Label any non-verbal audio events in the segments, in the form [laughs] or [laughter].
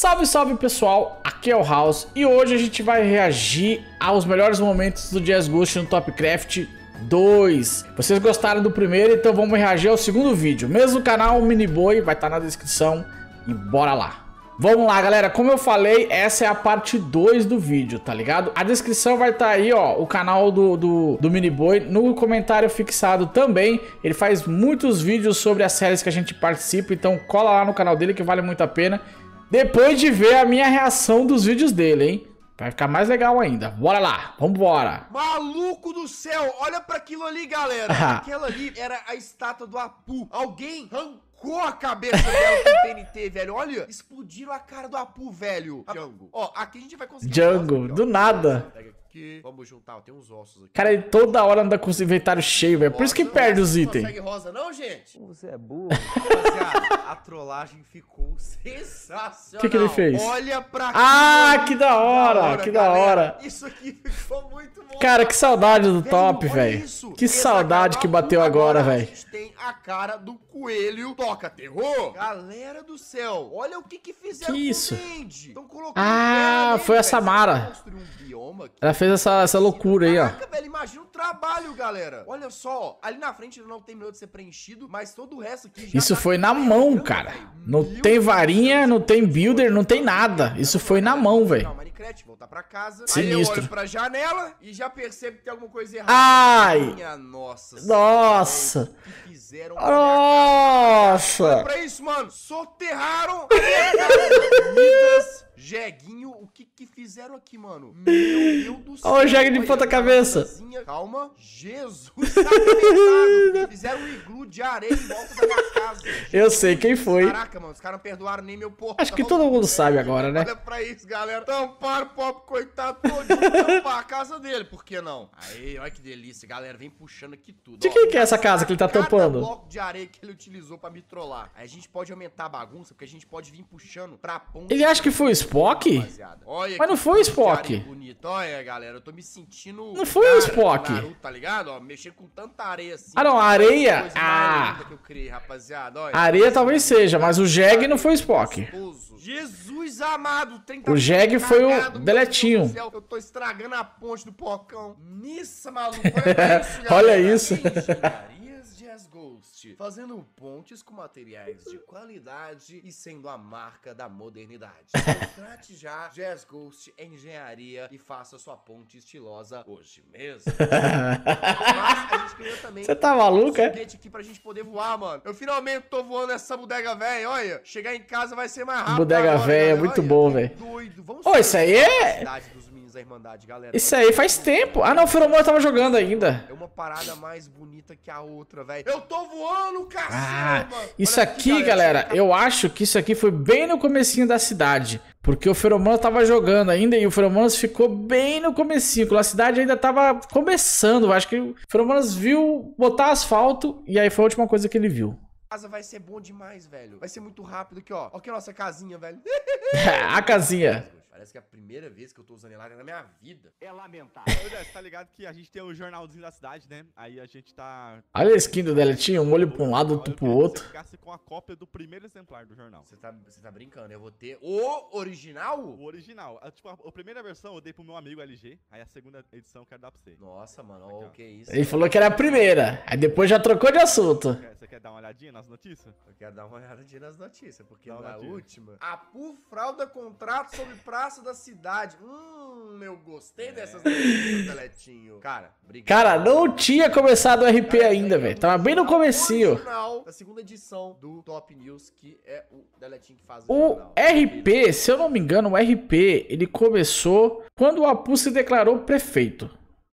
Salve, salve pessoal, aqui é o House e hoje a gente vai reagir aos melhores momentos do Jazz Ghost no Topcraft 2. Vocês gostaram do primeiro, então vamos reagir ao segundo vídeo. Mesmo canal, Miniboi, vai estar tá na descrição e bora lá. Vamos lá, galera. Como eu falei, essa é a parte 2 do vídeo, tá ligado? A descrição vai estar tá aí, ó, o canal do, do, do Miniboi, no comentário fixado também. Ele faz muitos vídeos sobre as séries que a gente participa, então cola lá no canal dele que vale muito a pena. Depois de ver a minha reação dos vídeos dele, hein? Vai ficar mais legal ainda. Bora lá, vambora. Maluco do céu, olha para aquilo ali, galera. [laughs] Aquela ali era a estátua do Apu. Alguém arrancou a cabeça dela com TNT, [laughs] velho. Olha, explodiram a cara do Apu, velho. Django. Ó, aqui a gente vai conseguir... Django, do nada. Pega aqui porque... Vamos juntar, ó, tem uns ossos aqui. Cara, ele toda hora anda com o inventário cheio, velho. Por isso que não, perde os itens. Não consegue rosa não, gente? Você é burro. a trollagem ficou sensacional. O que, que ele fez? Olha pra Ah, que da hora, hora que da hora. Isso aqui ficou muito bom. Cara, que saudade do top, velho. Que Essa saudade é que bateu agora, velho. A gente tem a cara do coelho toca terror. Galera do céu, olha o que que fizeram que isso? com o Estão colocando Ah, foi a Samara. Um ela fez fez essa, essa loucura aí, ó. Caraca, velho, imagina o trabalho, galera. Olha só, ali na frente não tem minuto de ser preenchido, mas todo o resto aqui Isso tá foi na mão, cara. Não Meu tem varinha, Deus não Deus tem builder, não tem nada. Isso foi na mão, velho. Minecraft, voltar pra casa. Sinistro. Aí eu olho pra janela e já percebo que tem alguma coisa errada. Ai! Minha nossa. Nossa. nossa. Pra isso, mano. Soterraram. Jeguinho, o que que fizeram aqui, mano? Meu Deus do céu. Olha o Jegue de ponta cabeça. Calma. Jesus sacramentado. [laughs] fizeram um iglu de areia em volta da minha casa. Eu sei quem foi. Caraca, mano, os caras não perdoaram nem meu portão. Acho tá que todo mundo sabe agora, né? Olha pra isso, galera. Tamparam o pobre coitado todo pra casa dele. Por que não? Aí, olha que delícia, galera. Vem puxando aqui tudo. De quem que é essa casa que ele tá tampando? bloco de areia que ele utilizou pra me trollar. Aí a gente pode aumentar a bagunça, porque a gente pode vir puxando pra ponta. Ele acha que foi isso Spock? Olha Mas não foi o Spock. Bonito. Olha, galera, eu tô me sentindo. Não foi o Spock. Naruto, tá ligado? mexer com tanta areia assim. Ah, não, areia. Ah. Criei, Olha, areia talvez seja, mas o Jeg não foi o Spock. Jesus amado, 30 O Jeg foi o Deletinho. Eu tô estragando a ponte do porcão. Nissa, maluco. [laughs] Olha isso. Olha isso. Materiais Ghost, fazendo pontes com materiais de qualidade e sendo a marca da modernidade. [laughs] Contrate já Jazz Ghost Engenharia e faça sua ponte estilosa hoje mesmo. Você tá maluco, um é? aqui pra gente poder voar, mano. Eu finalmente tô voando essa bodega velha, olha. Chegar em casa vai ser mais rápido. Bodega velha, é muito olha, bom, velho. Doido. Vamos Ô, isso aí é da Irmandade, galera. Isso aí faz tempo. Ah, não, o Feromônio tava jogando ainda. É uma parada mais bonita que a outra, velho. Eu tô voando, caramba! Ah, isso aqui, aqui, galera, eu acho que isso aqui foi bem no comecinho da cidade. Porque o Feromônio tava jogando ainda e o Feromônio ficou bem no comecinho. A cidade ainda tava começando. Eu acho que o Feromônio viu botar asfalto e aí foi a última coisa que ele viu casa vai ser bom demais, velho. Vai ser muito rápido aqui, ó. Olha que nossa casinha, velho. [laughs] a casinha. Parece que é a primeira vez que eu tô usando Elider na minha vida. É lamentável. Você tá ligado que a gente tem o um jornalzinho da cidade, né? Aí a gente tá. Olha a skin do Deletinho, um olho pra um lado, outro pro outro. Se ficasse com a cópia do primeiro exemplar do jornal. Você tá, você tá brincando, eu vou ter o original? O original. A, ah, tipo, a, a, primeira versão eu dei pro meu amigo LG, aí a segunda edição eu quero dar pra você. Nossa, mano, o que é isso? Ele falou que era a primeira, aí depois já trocou de assunto. Você quer, você quer dar uma olhadinha nas notícias? Eu quero dar uma olhadinha nas notícias, porque na última, a PU frauda contrato sobre prazo braço da cidade. Hum, eu gostei é. dessas Deletinho. Cara, obrigado. Cara, não tinha começado o RP Cara, ainda, é, velho. Tava bem no comecinho. Final da segunda edição do Top News, que é o Deletinho que faz o, o RP, se eu não me engano, o RP, ele começou quando o Apu se declarou prefeito.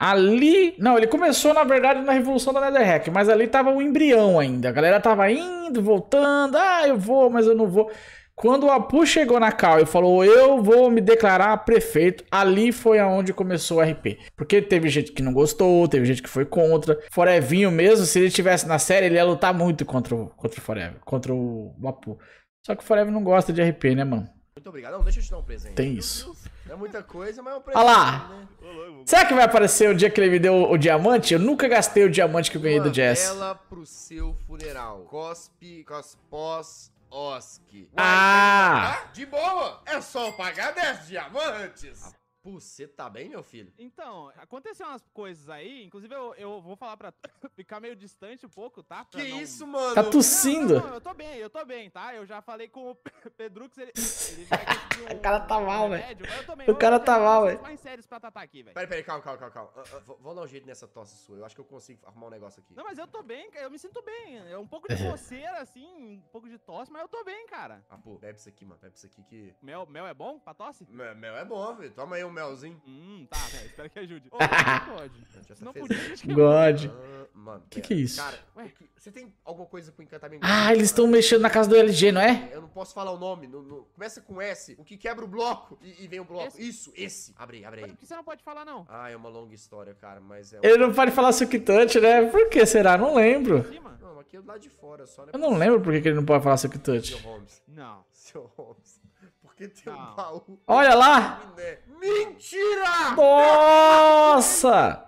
Ali. Não, ele começou, na verdade, na Revolução da Netherhack, mas ali tava o um embrião ainda. A galera tava indo, voltando. Ah, eu vou, mas eu não vou. Quando o Apu chegou na Cal e falou, eu vou me declarar prefeito, ali foi aonde começou o RP. Porque teve gente que não gostou, teve gente que foi contra. Forevinho mesmo, se ele estivesse na série, ele ia lutar muito contra o, contra o Forever, contra o Apu. Só que o Forever não gosta de RP, né, mano? Muito obrigado. Não, deixa eu te dar um presente. Tem isso. é muita coisa, mas é um presente. Olha lá. Né? Será que vai aparecer o dia que ele me deu o diamante? Eu nunca gastei o diamante que eu ganhei Uma do Jess. Uma pro seu funeral. Cospe, cospós, OSC. Ah! Tá? De boa! É só pagar 10 diamantes! Você tá bem, meu filho? Então, aconteceu umas coisas aí, inclusive eu, eu vou falar pra [coughs] ficar meio distante um pouco, tá? Pra que não... isso, mano? Tá tossindo? Não, não, não, eu tô bem, eu tô bem, tá? Eu já falei com o [coughs] Pedrux, ele, ele vai um... O cara tá mal, velho. o cara tá mal, velho. mais sérios pra aqui, velho. Peraí, peraí, calma, calma, calma. Uh, uh, vou dar um jeito nessa tosse sua, eu acho que eu consigo arrumar um negócio aqui. Não, mas eu tô bem, eu me sinto bem. É um pouco de [laughs] é. coceira, assim, um pouco de tosse, mas eu tô bem, cara. Ah, pô, bebe isso aqui, mano, bebe isso aqui que... Mel, mel é bom pra tosse? Mel, mel é bom, velho. Toma aí um melzinho? Hum, tá, velho. Né, espero que ajude. [laughs] Ô, God. Não podia. God. Ah, mano, que que é isso? Cara, Ué, você tem alguma coisa com encantamento? Ah, eles estão mexendo na casa do LG, não é? Eu não posso falar o nome. No, no... Começa com S. O que quebra o bloco e, e vem o bloco. Esse? Isso, esse. Abre aí, abre aí. Por que você não pode falar, não? Ah, é uma longa história, cara, mas é... Ele não pode falar suquitante, né? Por que será? Não lembro. Não, aqui do é lado de fora só, né? Eu não lembro por que ele não pode falar suquitante. Seu Holmes. Não. Seu Holmes. Porque tem não. um baú... Olha lá! Miné. Mentira! Nossa!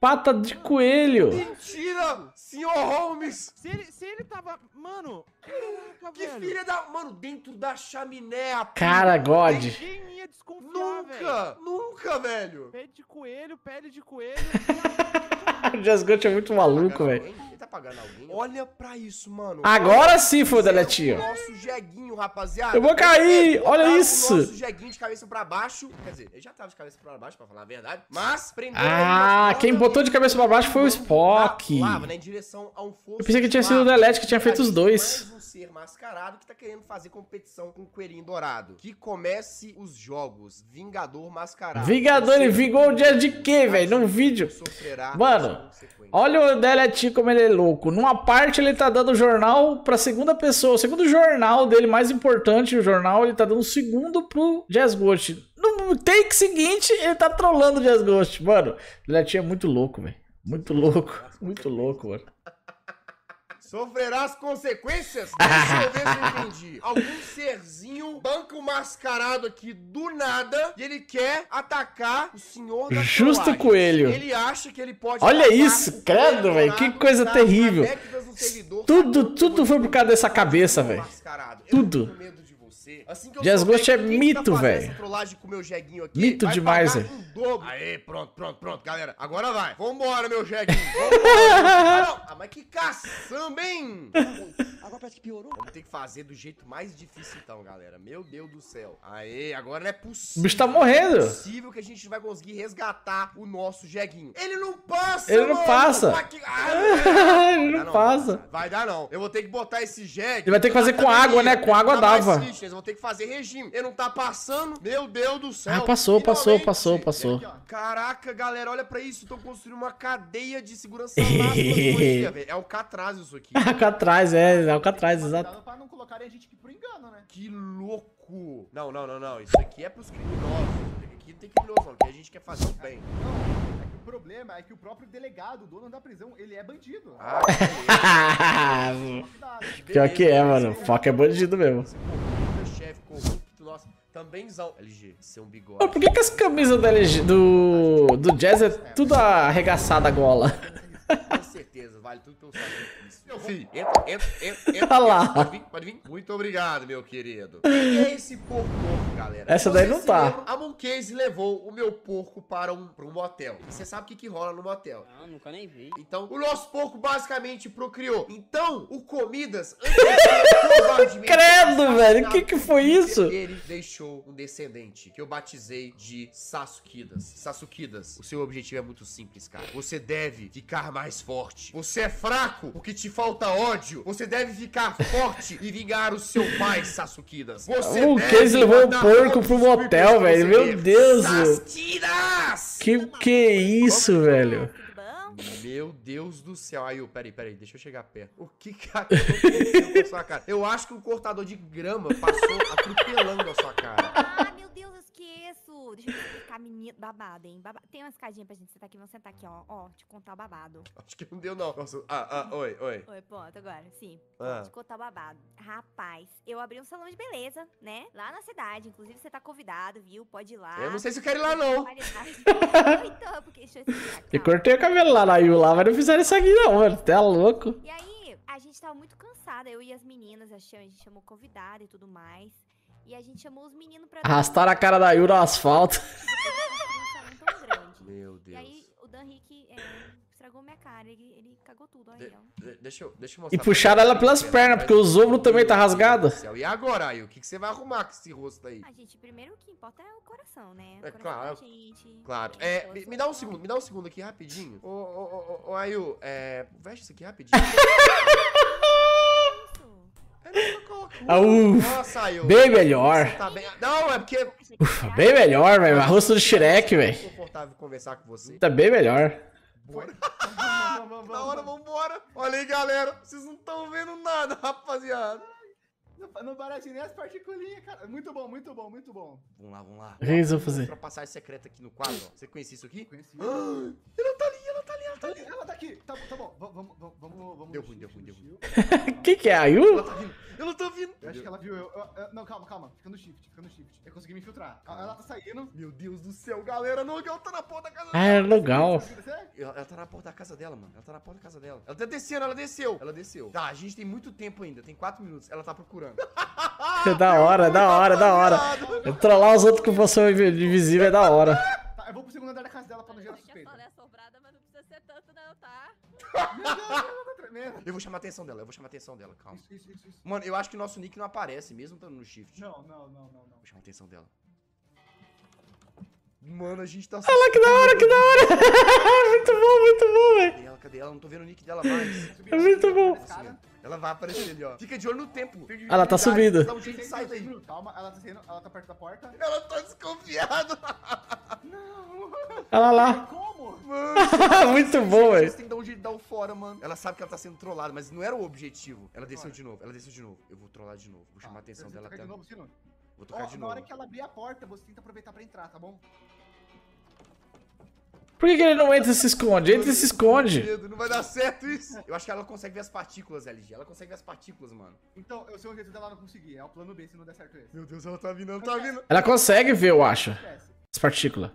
Pata de coelho! Mentira! Senhor Holmes! Se ele, se ele tava. Mano! Caraca, que velho. filha da. Mano, dentro da chaminé! A Cara, God! Ninguém ia desconfiar, Nunca! Velho. Nunca, velho! Pé de coelho, pele de coelho o [laughs] Just é muito tá maluco, velho. Tá olha pra isso, mano. Agora Olha sim, foda-lhe, tio. Nosso jeguinho, rapaziada. Eu vou cair, olha isso. nosso jeguinho de cabeça pra baixo. Quer dizer, ele já tava de cabeça pra baixo, pra falar a verdade. Mas prendeu. Ah, quem botou de cabeça pra baixo foi o Spock. Lava, né, em direção a um Eu pensei que tinha sido o Delete que tinha feito os dois. Mais um ser mascarado que tá querendo fazer competição com o Coelhinho Dourado. Que comece os jogos. Vingador mascarado. Vingador, ele vingou o dia de quê, velho? Num vídeo. Mano, olha o Delete como ele é louco. Numa parte ele tá dando jornal pra segunda pessoa. O segundo jornal dele, mais importante o jornal, ele tá dando segundo pro Jazz Ghost. No take seguinte, ele tá trollando o Jazz Ghost. Mano, o Delete é muito louco, velho. Muito louco. Muito louco, mano. Sofrerá as consequências? [laughs] Deixa eu ver se eu entendi. Algum serzinho banca o mascarado aqui do nada e ele quer atacar o senhor da Justo coelho. Ele acha que ele pode. Olha isso, credo, velho. Que coisa terrível. Tudo, tudo foi por causa dessa cabeça, velho. Tudo. Assim Jazz Ghost é tá mito, tá velho. Mito vai demais, velho. Aê, pronto, pronto, pronto, galera. Agora vai. Vambora, meu jeguinho. Vambora. ah, [laughs] mas que caçamba, hein? agora parece que piorou. Vamos ter que fazer do jeito mais difícil então, galera. Meu Deus do céu. Aê, agora não é possível. O bicho tá morrendo. Não é possível que a gente não vai conseguir resgatar o nosso jeguinho. Ele não passa, Ele não mano. passa. Ah, [laughs] Ele não, não passa. Não, vai dar não. Eu vou ter que botar esse jegue. Ele vai ter que tá fazer com água, né? Com água tá dava. Eles vão ter que fazer regime. Ele não tá passando. Meu Deus do ah, céu. Ah, passou, passou, passou, passou. Caraca, galera, olha pra isso. Estão construindo uma cadeia de segurança máxima [laughs] velho. É Alcatraz isso aqui. [laughs] Catraz, é. é Catraz, exato. Pra não colocarem a gente aqui tipo, por engano, né? Que louco. Não, não, não, não. Isso aqui é pros criminosos. Aqui tem criminoso, não. a gente quer fazer o é, bem. Não, é o problema é que o próprio delegado, o dono da prisão, ele é bandido. Ah, [laughs] Pior que é, mano. Foca é bandido mesmo. Chefe nossa, também zão. LG, ser um bigode. Por que, que as camisas do, LG, do, do Jazz é tudo arregaçada a gola? [laughs] certeza, vale tudo pelo sacrifício. Eu meu filho Entra, entra, entra, entra. lá. Pode vir, pode vir. Muito obrigado, meu querido. E é esse porco galera. Essa daí não tá. a Moncase levou o meu porco para um, para um motel. E você sabe o que, que rola no motel. Ah, nunca nem vi. Então, o nosso porco basicamente procriou. Então, o Comidas... [laughs] Credo, velho. O que que foi isso? Ele deixou um descendente que eu batizei de Sasukidas. Sasukidas, o seu objetivo é muito simples, cara. Você deve ficar mais forte forte. Você é fraco porque te falta é ódio. Você deve ficar forte e vingar o seu pai, Sasukidas. Você o Case levou um porco pro motel, velho. Meu Deus. Que que é isso, velho? Meu Deus do céu. Aí, peraí, peraí, deixa eu chegar perto. O que que [laughs] aconteceu com a sua cara? Eu acho que o cortador de grama passou atropelando a sua cara deixa eu explicar, menino. Babado, hein? Tem umas escadinha pra gente sentar aqui. Vamos sentar aqui, ó. Ó, te contar o babado. Acho que não deu, não. Nossa. Ah, ah, oi, oi. Oi, pronto, agora. Sim. Ah. Te contar o babado. Rapaz, eu abri um salão de beleza, né? Lá na cidade. Inclusive, você tá convidado, viu? Pode ir lá. Eu não sei se eu quero ir lá, não. então, [laughs] porque deixa eu explicar. cortei o cabelo lá na Yu lá, mas não fizeram isso aqui, não, mano. Tá louco. E aí, a gente tava muito cansada, eu e as meninas, a gente chamou convidado e tudo mais. E a gente chamou os meninos pra. Arrastaram a cara da Yura no asfalto. [laughs] Meu Deus. E aí o Dan Rick é, estragou minha cara. Ele, ele cagou tudo aí, De, de, deixa, eu, deixa eu mostrar. E puxaram ela pelas pernas, é porque os ombros também tá rasgado. E agora, aí? O que, que você vai arrumar com esse rosto aí? Ah, gente, primeiro o que importa é o coração, né? O é claro. Gente, claro. É, é me, me, dá um assim. segundo, me dá um segundo aqui rapidinho. [laughs] Ô, ô, ô, ô, Ayu, é, veste isso aqui rapidinho. [laughs] Ah, ufa, Bem melhor. Tá bem... Não, é porque. Ufa, bem melhor, velho. rosto do tá Shrek, velho. Tá bem melhor. Bora. [laughs] hora, vambora. Olha aí, galera. Vocês não estão vendo nada, rapaziada. Não, não nem as particulinhas, cara. Muito bom, muito bom, muito bom. Vamos lá, vamos lá. O que eles vão fazer? Pra passagem secreta aqui no quadro, ó. Você conhecia isso aqui? Conheci. [gasps] Ah, era tá ali, ela tá ali. Ela tá aqui. Tá, tá bom, vamos, vamos, vamos. Deu ruim, deu ruim, deu ruim. [laughs] que que é? A Yu? Tá eu não tô vindo. Eu acho que ela viu eu. eu, eu não, calma, calma. Fica no shift, fica no shift. Eu consegui me infiltrar. Calma. Ela tá saindo. Meu Deus do céu, galera. Não, ela tá na porta da casa ah, dela. Ah, é legal. Ela tá na porta da casa dela, mano. Ela tá na porta da casa dela. Ela tá descendo, ela desceu. Ela desceu. Tá, a gente tem muito tempo ainda. Tem quatro minutos. Ela tá procurando. [laughs] É da hora, é da hora, é da hora. Trollar os outros com você invisível é da hora. Tá, eu vou pro segundo andar da casa dela pra não gerar suspeita. Eu vou chamar a atenção dela, eu vou chamar a atenção dela, calma. Isso, isso, isso, isso. Mano, eu acho que o nosso nick não aparece, mesmo estando no shift. Não, não, não, não, não. Vou chamar a atenção dela. Mano, a gente tá... Olha lá, que da hora, que da hora! muito bom, muito bom, velho. Cadê ela, cadê ela? Não tô vendo o nick dela mais. É muito bom. Ela vai aparecer ali, ó. Fica de olho no tempo. Ela tá subindo. Dá um jeito de sair daí. Calma, ela tá saindo, ela tá perto da porta. Ela tá desconfiada. Não. Olha lá. [laughs] Muito bom, velho. Tem que dar um jeito de dar um fora, mano. Ela sabe que ela tá sendo trollada, mas não era o objetivo. Ela desceu Olha. de novo, ela desceu de novo. Eu vou trollar de novo. Vou chamar ah, a atenção dela até. De novo, senão... Vou tocar oh, de novo. Na hora que ela abrir a porta, você tenta aproveitar pra entrar, tá bom? Por que, que, ele não entra e se esconde? Entra e se esconde. Não vai dar certo isso. Eu acho que ela consegue ver as partículas, LG. Ela consegue ver as partículas, mano. Então, eu sei o jeito dela não conseguir. É o plano B se não der certo esse. Meu Deus, ela tá vindo, ela tá vindo. Ela consegue ver, eu acho. As partículas.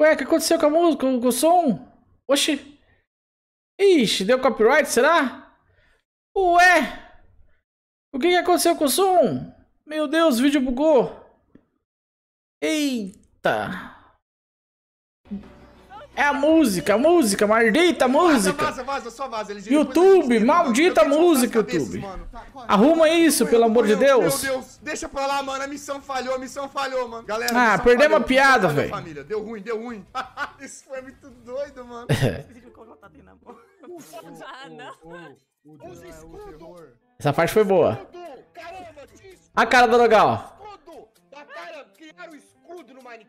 Ué, o que aconteceu com a música, com o som? Oxi. Ixi, deu copyright, será? Ué! O que, que aconteceu com o som? Meu Deus, o vídeo bugou. Eita. É a música, a música, maldita música. Vaza, vaza, vaza, vaza. Eles YouTube, maldita música, YouTube. tá, é? Arruma isso, pelo amor de Deus. Meu Deus, deixa pra lá, mano. A missão falhou, a missão falhou, mano. Galera, ah, perdemos falhou, a piada, velho. Deu ruim, deu ruim. [laughs] isso foi muito doido, mano. [laughs] É. É essa parte foi boa. Caramba, a cara do Nogal. Escudo! Da cara, criaram escudo.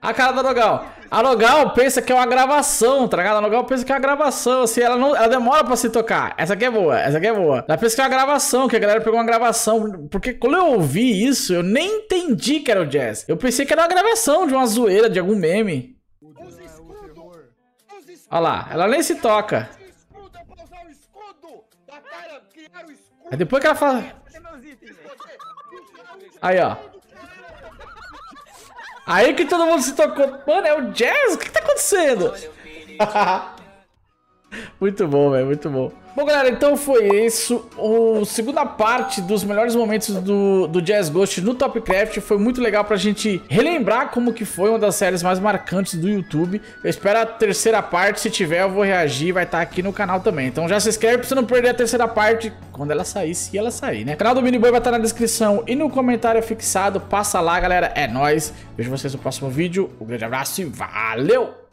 A cara da Nogal. A Nogal pensa que é uma gravação, tá ligado? A Nogal pensa que é uma gravação, assim, ela, não, ela demora pra se tocar. Essa aqui é boa, essa aqui é boa. Ela pensa que é uma gravação, que a galera pegou uma gravação. Porque quando eu ouvi isso, eu nem entendi que era o jazz. Eu pensei que era uma gravação de uma zoeira, de algum meme. Olha lá, ela nem se toca. Aí depois que ela fala... Aí, ó. Aí que todo mundo se tocou. Mano, é o Jazz? O que tá acontecendo? [laughs] Muito bom, velho, muito bom. Bom, galera, então foi isso. O segunda parte dos melhores momentos do, do Jazz Ghost no Topcraft. Foi muito legal pra gente relembrar como que foi uma das séries mais marcantes do YouTube. Eu espero a terceira parte. Se tiver, eu vou reagir. Vai estar tá aqui no canal também. Então já se inscreve pra você não perder a terceira parte quando ela sair, se ela sair, né? O canal do Boy vai estar tá na descrição e no comentário fixado. Passa lá, galera. É nóis. Vejo vocês no próximo vídeo. Um grande abraço e valeu!